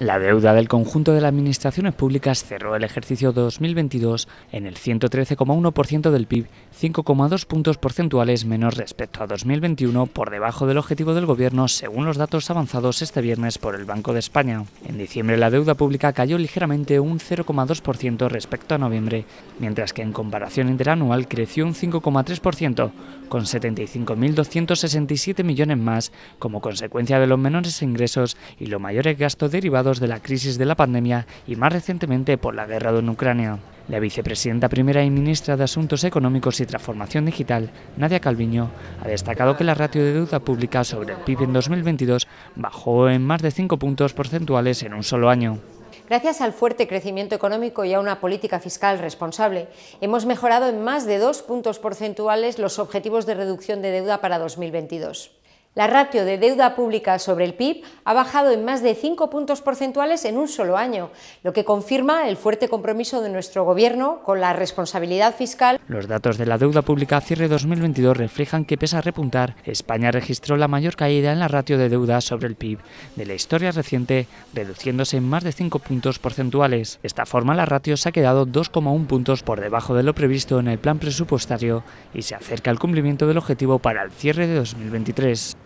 La deuda del conjunto de las administraciones públicas cerró el ejercicio 2022 en el 113,1% del PIB, 5,2 puntos porcentuales menos respecto a 2021, por debajo del objetivo del Gobierno, según los datos avanzados este viernes por el Banco de España. En diciembre la deuda pública cayó ligeramente un 0,2% respecto a noviembre, mientras que en comparación interanual creció un 5,3%, con 75.267 millones más como consecuencia de los menores ingresos y los mayores gastos derivados de la crisis de la pandemia y más recientemente por la guerra en Ucrania. La vicepresidenta primera y ministra de Asuntos Económicos y Transformación Digital, Nadia Calviño, ha destacado que la ratio de deuda pública sobre el PIB en 2022 bajó en más de 5 puntos porcentuales en un solo año. Gracias al fuerte crecimiento económico y a una política fiscal responsable, hemos mejorado en más de dos puntos porcentuales los objetivos de reducción de deuda para 2022. La ratio de deuda pública sobre el PIB ha bajado en más de 5 puntos porcentuales en un solo año, lo que confirma el fuerte compromiso de nuestro Gobierno con la responsabilidad fiscal. Los datos de la deuda pública a cierre 2022 reflejan que, pese a repuntar, España registró la mayor caída en la ratio de deuda sobre el PIB de la historia reciente, reduciéndose en más de 5 puntos porcentuales. De esta forma, la ratio se ha quedado 2,1 puntos por debajo de lo previsto en el plan presupuestario y se acerca al cumplimiento del objetivo para el cierre de 2023.